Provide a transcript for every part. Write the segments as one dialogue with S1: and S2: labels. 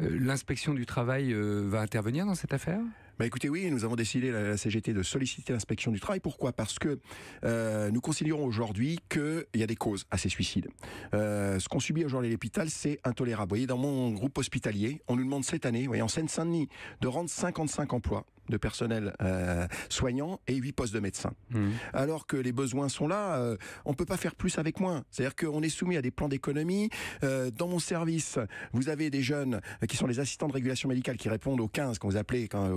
S1: Euh, l'inspection du travail euh, va intervenir dans cette
S2: affaire bah, écoutez, oui, nous avons décidé la, CGT de solliciter l'inspection du travail. Pourquoi Parce que euh, nous considérons aujourd'hui qu'il y a des causes à ces suicides. Euh, ce qu'on subit aujourd'hui à l'hôpital, c'est intolérable. Vous voyez, dans mon groupe hospitalier, on nous demande cette année, vous voyez, en Seine-Saint-Denis, de rendre 55 emplois de personnel euh, soignant et 8 postes de médecins. Mmh. Alors que les besoins sont là, on euh, on peut pas faire plus avec moins. C'est-à-dire qu'on est soumis à des plans d'économie. dans mon service, vous avez des jeunes qui sont les assistants de régulation médicale qui répondent aux 15 qu'on vous appelez quand,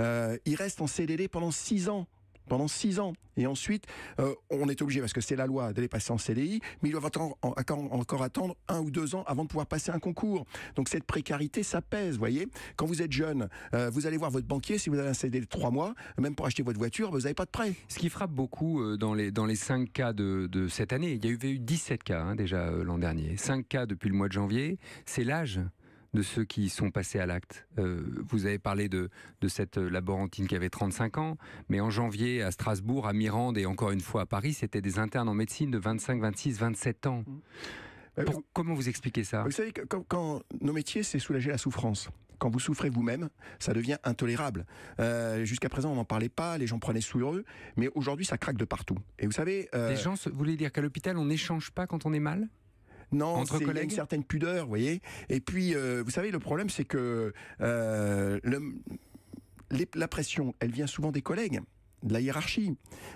S2: euh, il reste en CDD pendant 6 ans pendant six ans. Et ensuite, euh, on est obligé, parce que c'est la loi, d'aller passer en CDI, mais il doivent attendre, encore attendre un ou deux ans avant de pouvoir passer un concours. Donc cette précarité, ça pèse, voyez. Quand vous êtes jeune, euh, vous allez voir votre banquier, si vous avez un CDD de trois mois, même pour acheter votre voiture, vous n'avez pas de prêt.
S1: Ce qui frappe beaucoup dans les, dans les 5 cas de, cette année, il y a eu, 17 cas hein, déjà l'an dernier, 5 cas depuis le mois de janvier, c'est l'âge de ceux qui sont passés à l'acte. Euh, vous avez parlé de, cette euh, laborantine qui avait 35 ans, mais en janvier à Strasbourg, à Mirande et encore une fois à Paris, c'était des internes en médecine de 25,
S2: 26, 27 ans. Mm. Euh, comment vous expliquez ça Vous savez, quand, nos métiers, c'est soulager la souffrance quand vous souffrez vous-même, ça devient intolérable. Jusqu'à présent, on n'en parlait pas, les gens prenaient sous mais aujourd'hui, ça craque de partout. Et vous savez, les gens,
S1: vous voulez dire qu'à l'hôpital, on n'échange pas quand on est mal
S2: non, Entre collègues une certaine pudeur, vous voyez. Et puis, euh, vous savez, le problème, c'est que euh, la pression, elle vient souvent des collègues de la hiérarchie.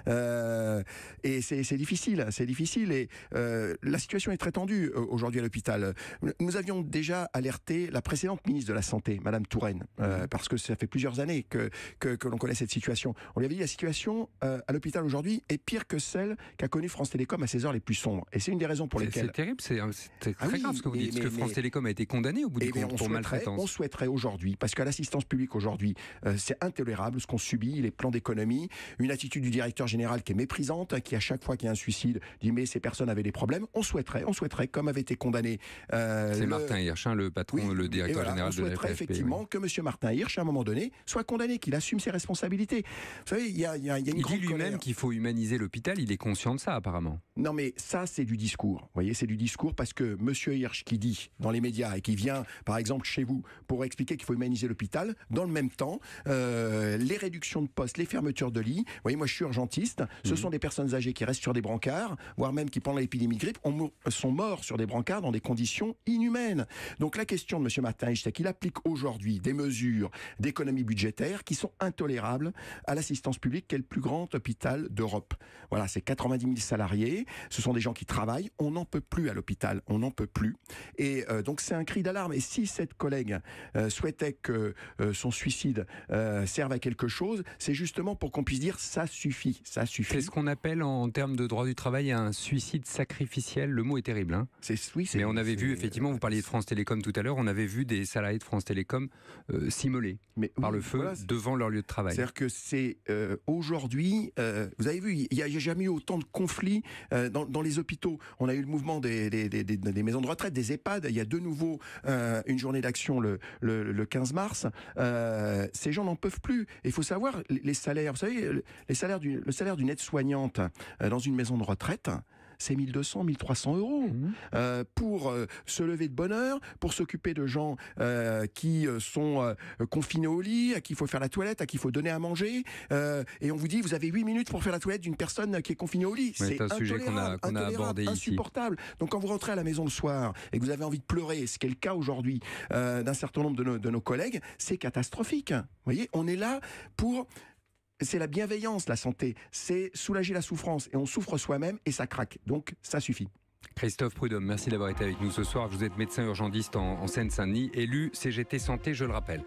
S2: Euh, et c'est difficile, c'est difficile. Et euh, la situation est très tendue euh, aujourd'hui à l'hôpital. Nous avions déjà alerté la précédente ministre de la Santé, Madame Touraine, mmh. parce que ça fait plusieurs années que, que, l'on connaît cette situation. On lui avait dit la situation à l'hôpital aujourd'hui est pire que celle qu'a connue France Télécom à ses heures les plus sombres. Et c'est une des raisons pour lesquelles... C'est
S1: terrible, c'est très ah grave ce que vous dites, parce que France Télécom a été condamnée au bout du eh compte pour maltraitance. On
S2: souhaiterait aujourd'hui, parce qu'à l'assistance publique aujourd'hui, c'est intolérable ce qu'on subit, les plans d'économie, une attitude du directeur général qui est méprisante, qui à chaque fois qu'il y a un suicide dit mais ces personnes avaient des problèmes. On souhaiterait, on souhaiterait, comme avait été condamné. Euh, c'est Martin
S1: Hirsch, hein, le patron, le directeur général de de la souhaiterait effectivement
S2: que Monsieur Martin Hirsch, à un moment donné, soit condamné, qu'il assume ses responsabilités. Vous savez, il y a, y a, y il dit lui-même
S1: qu'il faut humaniser l'hôpital. Il est conscient de ça apparemment.
S2: Non, mais ça, c'est du discours. Vous voyez, c'est du discours parce que Monsieur Hirsch qui dit dans les médias et qui vient, par exemple, chez vous pour expliquer qu'il faut humaniser l'hôpital, dans le même temps, euh, les réductions de postes, les fermetures de vous voyez, moi, je suis urgentiste. Ce mhm. sont des personnes âgées qui restent sur des brancards, voire même qui, pendant l'épidémie de grippe, sont morts sur des brancards dans des conditions inhumaines. Donc, la question de M. Martin c'est qu'il applique aujourd'hui des mesures d'économie budgétaire qui sont intolérables à l'assistance publique, qui est le plus grand hôpital d'Europe. Voilà, c'est 90 000 salariés. Ce sont des gens qui travaillent. On n'en peut plus à l'hôpital. On n'en peut plus. Et euh, donc, c'est un cri d'alarme. Et si cette collègue euh, souhaitait que euh, son suicide serve à quelque chose, c'est justement pour qu'on puisse dire ça suffit, ça suffit.
S1: C'est ce qu'on appelle en termes de droit du travail un suicide sacrificiel. Le mot est terrible. Hein. c'est oui, Mais on avait vu euh, effectivement, vous parliez de France Télécom tout à l'heure, on avait vu des salariés de France Télécom euh, s'immoler par le feu devant leur lieu de travail. C'est-à-dire que c'est
S2: euh, aujourd'hui, vous avez vu, il n'y a jamais eu autant de conflits dans, les hôpitaux. On a eu le mouvement des, maisons de retraite, des EHPAD. Il y a de nouveau une journée d'action le, le, 15 mars. ces gens n'en peuvent plus. Il faut savoir les salaires. Vous savez, les salaires du, le salaire d'une aide-soignante euh, dans une maison de retraite, c'est 1200, 1300 euros mmh. euh, pour euh, se lever de bonne heure, pour s'occuper de gens euh, qui sont confinés au lit, à qui il faut faire la toilette, à qui il faut donner à manger. et on vous dit, vous avez 8 minutes pour faire la toilette d'une personne qui est confinée au lit. C'est un sujet a, insupportable. Donc quand vous rentrez à la maison le soir et que vous avez envie de pleurer, ce qui est le cas aujourd'hui d'un certain nombre de nos, de nos collègues, c'est catastrophique. Vous voyez, on est là pour c'est la bienveillance, la santé. C'est soulager la souffrance. Et on souffre soi-même et ça craque. Donc, ça suffit.
S1: Christophe Prudhomme, merci d'avoir été avec nous ce soir. Vous êtes médecin urgentiste en, Seine-Saint-Denis, élu CGT Santé, je le rappelle.